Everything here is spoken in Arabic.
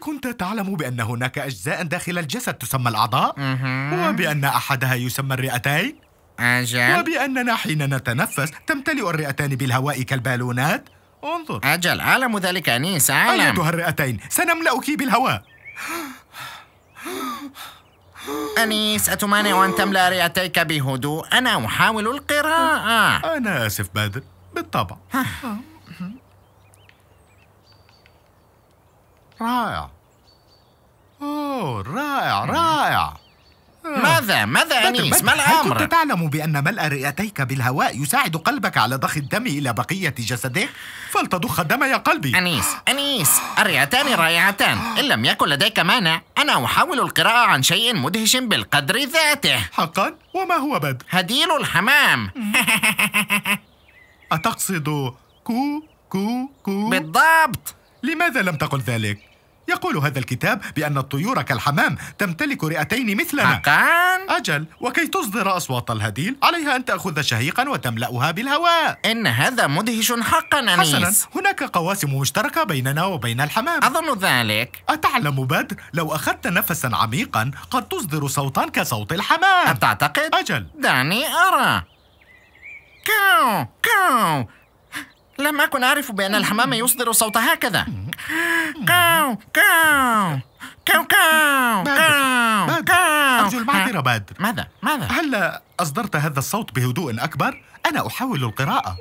كنت تعلم بأن هناك أجزاء داخل الجسد تسمى الأعضاء؟ وبأن أحدها يسمى الرئتين؟ أجل آه، وبأننا حين نتنفس تمتلئ الرئتان بالهواء كالبالونات انظر أجل أعلم ذلك أنيس أعلم أيتها الرئتين سنملأك بالهواء أنيس أتمانع أن تملأ رئتيك بهدوء أنا أحاول القراءة أنا آسف بدر بالطبع رائع أوه رائع رائع ماذا ماذا أنيس ما الأمر؟ هل كنت تعلم بأن ملء رئتيك بالهواء يساعد قلبك على ضخ الدم إلى بقية جسدك؟ فلتضخ الدم يا قلبي أنيس أنيس الرئتان رائعتان إن لم يكن لديك مانع أنا أحاول القراءة عن شيء مدهش بالقدر ذاته حقا؟ وما هو بد هديل الحمام أتقصد كو كو كو؟ بالضبط لماذا لم تقل ذلك؟ يقول هذا الكتاب بأن الطيور كالحمام تمتلك رئتين مثلنا حقا؟ أجل وكي تصدر أصوات الهديل عليها أن تأخذ شهيقا وتملأها بالهواء إن هذا مدهش حقا أنيس حسنا هناك قواسم مشتركة بيننا وبين الحمام أظن ذلك أتعلم بدر لو أخذت نفسا عميقا قد تصدر صوتا كصوت الحمام أتعتقد؟ أجل دعني أرى كاو كاو لم أكن أعرف بأن الحمام يصدر صوت هكذا كاو كاو كاو كاو كاو كاو أرجو المعذرة آه. بدر ماذا؟ ماذا؟ هل أصدرت هذا الصوت بهدوء أكبر؟ أنا أحاول القراءة